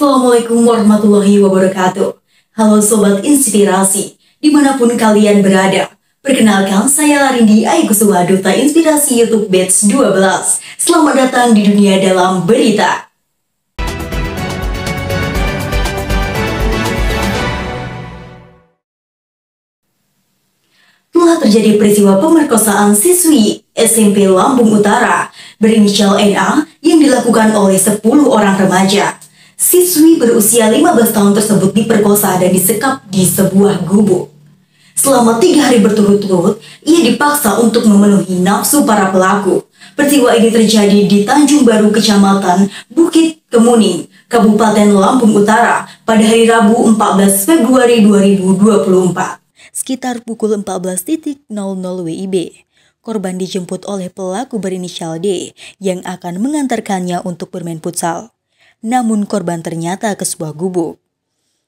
Assalamualaikum warahmatullahi wabarakatuh. Halo Sobat Inspirasi, dimanapun kalian berada. Perkenalkan, saya Larindi Aigusuwa Duta Inspirasi Youtube Batch 12. Selamat datang di dunia dalam berita. Telah terjadi peristiwa pemerkosaan siswi SMP Lambung Utara berinisial NA yang dilakukan oleh 10 orang remaja siswi berusia 15 tahun tersebut diperkosa dan disekap di sebuah gubuk. Selama tiga hari berturut-turut, ia dipaksa untuk memenuhi nafsu para pelaku. Peristiwa ini terjadi di Tanjung Baru, Kecamatan Bukit Kemuning, Kabupaten Lampung Utara pada hari Rabu 14 Februari 2024. Sekitar pukul 14.00 WIB, korban dijemput oleh pelaku berinisial D yang akan mengantarkannya untuk bermain futsal namun korban ternyata ke sebuah gubuk.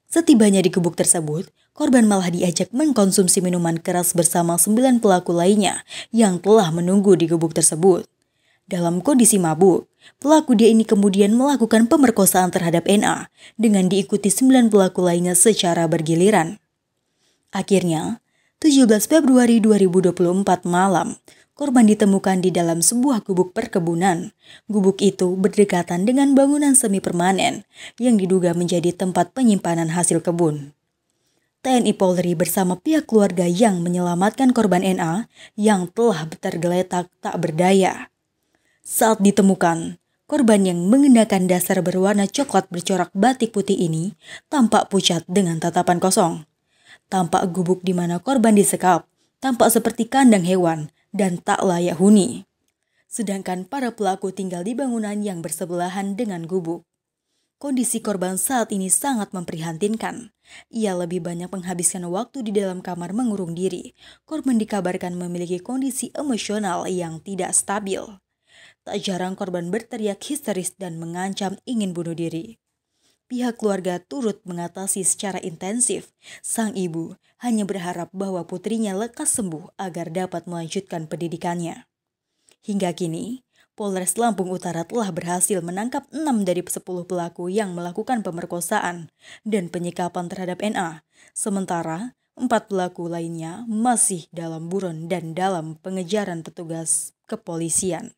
Setibanya di gubuk tersebut, korban malah diajak mengkonsumsi minuman keras bersama sembilan pelaku lainnya yang telah menunggu di gubuk tersebut. Dalam kondisi mabuk, pelaku dia ini kemudian melakukan pemerkosaan terhadap NA dengan diikuti sembilan pelaku lainnya secara bergiliran. Akhirnya, 17 Februari 2024 malam, korban ditemukan di dalam sebuah gubuk perkebunan. Gubuk itu berdekatan dengan bangunan semi permanen yang diduga menjadi tempat penyimpanan hasil kebun. TNI Polri bersama pihak keluarga yang menyelamatkan korban NA yang telah tergeletak tak berdaya. Saat ditemukan, korban yang mengenakan dasar berwarna coklat bercorak batik putih ini tampak pucat dengan tatapan kosong. Tampak gubuk di mana korban disekap, tampak seperti kandang hewan dan tak layak huni. Sedangkan para pelaku tinggal di bangunan yang bersebelahan dengan gubuk. Kondisi korban saat ini sangat memprihatinkan. Ia lebih banyak menghabiskan waktu di dalam kamar mengurung diri. Korban dikabarkan memiliki kondisi emosional yang tidak stabil. Tak jarang korban berteriak histeris dan mengancam ingin bunuh diri pihak keluarga turut mengatasi secara intensif. Sang ibu hanya berharap bahwa putrinya lekas sembuh agar dapat melanjutkan pendidikannya. Hingga kini, Polres Lampung Utara telah berhasil menangkap enam dari sepuluh pelaku yang melakukan pemerkosaan dan penyikapan terhadap NA, sementara empat pelaku lainnya masih dalam buron dan dalam pengejaran petugas kepolisian.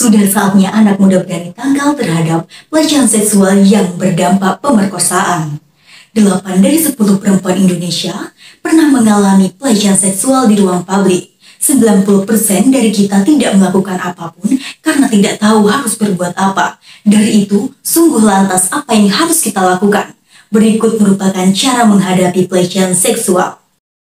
Sudah saatnya anak muda berani tanggal terhadap pelecehan seksual yang berdampak pemerkosaan. 8 dari 10 perempuan Indonesia pernah mengalami pelecehan seksual di ruang publik. 90% dari kita tidak melakukan apapun karena tidak tahu harus berbuat apa. Dari itu, sungguh lantas apa yang harus kita lakukan. Berikut merupakan cara menghadapi pelecehan seksual.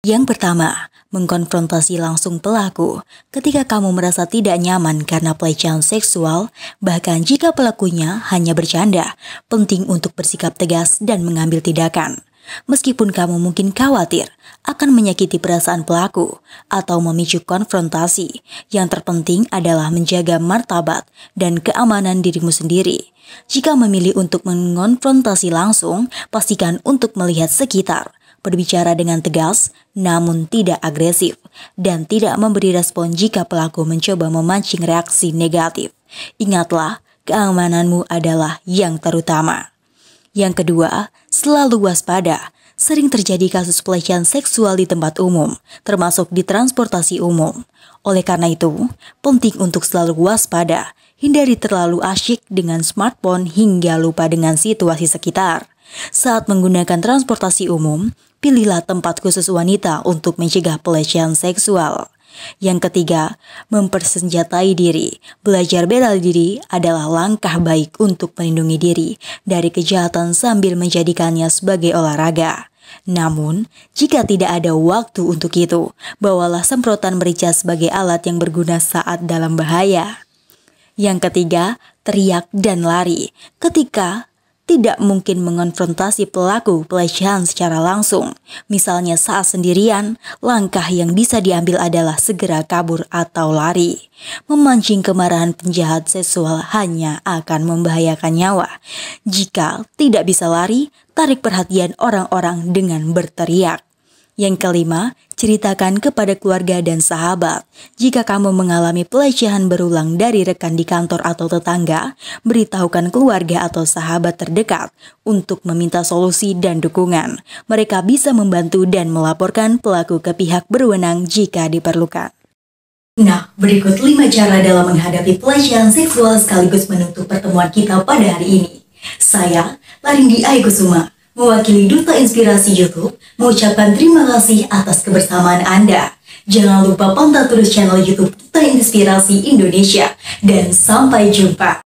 Yang pertama, mengkonfrontasi langsung pelaku ketika kamu merasa tidak nyaman karena pelecehan seksual, bahkan jika pelakunya hanya bercanda, penting untuk bersikap tegas dan mengambil tindakan. Meskipun kamu mungkin khawatir akan menyakiti perasaan pelaku atau memicu konfrontasi, yang terpenting adalah menjaga martabat dan keamanan dirimu sendiri. Jika memilih untuk mengonfrontasi langsung, pastikan untuk melihat sekitar berbicara dengan tegas namun tidak agresif, dan tidak memberi respon jika pelaku mencoba memancing reaksi negatif. Ingatlah, keamananmu adalah yang terutama. Yang kedua, selalu waspada. Sering terjadi kasus pelecehan seksual di tempat umum, termasuk di transportasi umum. Oleh karena itu, penting untuk selalu waspada, hindari terlalu asyik dengan smartphone hingga lupa dengan situasi sekitar. Saat menggunakan transportasi umum, pilihlah tempat khusus wanita untuk mencegah pelecehan seksual. Yang ketiga, mempersenjatai diri. Belajar bela diri adalah langkah baik untuk melindungi diri dari kejahatan sambil menjadikannya sebagai olahraga. Namun, jika tidak ada waktu untuk itu, bawalah semprotan merica sebagai alat yang berguna saat dalam bahaya. Yang ketiga, teriak dan lari. Ketika tidak mungkin mengonfrontasi pelaku pelecehan secara langsung. Misalnya saat sendirian, langkah yang bisa diambil adalah segera kabur atau lari. Memancing kemarahan penjahat seksual hanya akan membahayakan nyawa. Jika tidak bisa lari, tarik perhatian orang-orang dengan berteriak. Yang kelima, ceritakan kepada keluarga dan sahabat. Jika kamu mengalami pelecehan berulang dari rekan di kantor atau tetangga, beritahukan keluarga atau sahabat terdekat untuk meminta solusi dan dukungan. Mereka bisa membantu dan melaporkan pelaku ke pihak berwenang jika diperlukan. Nah, berikut 5 cara dalam menghadapi pelecehan seksual sekaligus menutup pertemuan kita pada hari ini. Saya, Larindi Aikusuma. Kusuma Mewakili Duta Inspirasi Youtube, mengucapkan terima kasih atas kebersamaan Anda. Jangan lupa pantau terus channel Youtube Duta Inspirasi Indonesia. Dan sampai jumpa.